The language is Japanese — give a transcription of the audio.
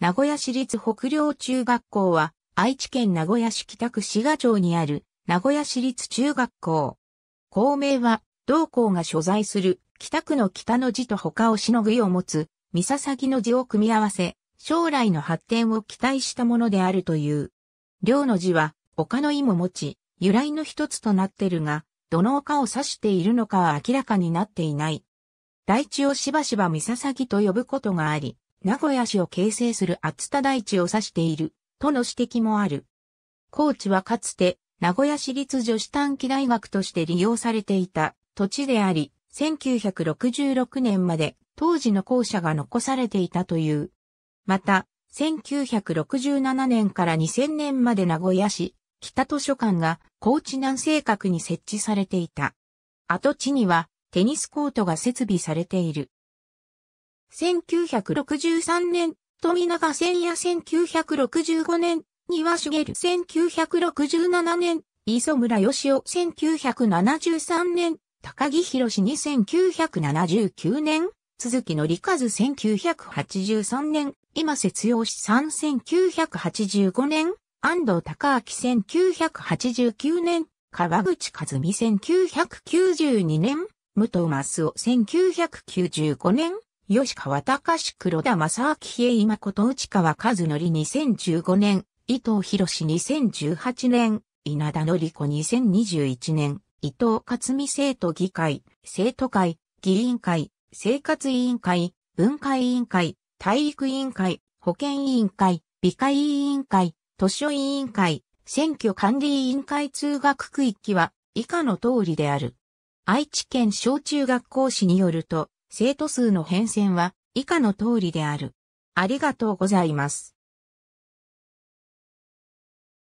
名古屋市立北陵中学校は、愛知県名古屋市北区滋賀町にある、名古屋市立中学校。校名は、同校が所在する、北区の北の字と他をしのぐを持つ、三笹の字を組み合わせ、将来の発展を期待したものであるという。陵の字は、丘の意も持ち、由来の一つとなってるが、どの丘を指しているのかは明らかになっていない。大地をしばしば三笹と呼ぶことがあり、名古屋市を形成する厚田大地を指している、との指摘もある。高知はかつて、名古屋市立女子短期大学として利用されていた土地であり、1966年まで当時の校舎が残されていたという。また、1967年から2000年まで名古屋市、北図書館が高知南西角に設置されていた。跡地にはテニスコートが設備されている。1963年、富永千也1965年、庭茂1967年、磯村義夫1973年、高木博士1979年、鈴木のりかず1983年、今節用し3985年、安藤隆明1989年、川口和美1992年、武藤益夫1995年、吉川隆黒田正明比江と内川和則2015年、伊藤博士2018年、稲田則子2021年、伊藤勝美生徒議会、生徒会、議員会、生活委員会、文化委員会、体育委員会、保健委員会、美会委員会、図書委員会、選挙管理委員会通学区域は以下の通りである。愛知県小中学校市によると、生徒数の変遷は以下の通りである。ありがとうございます。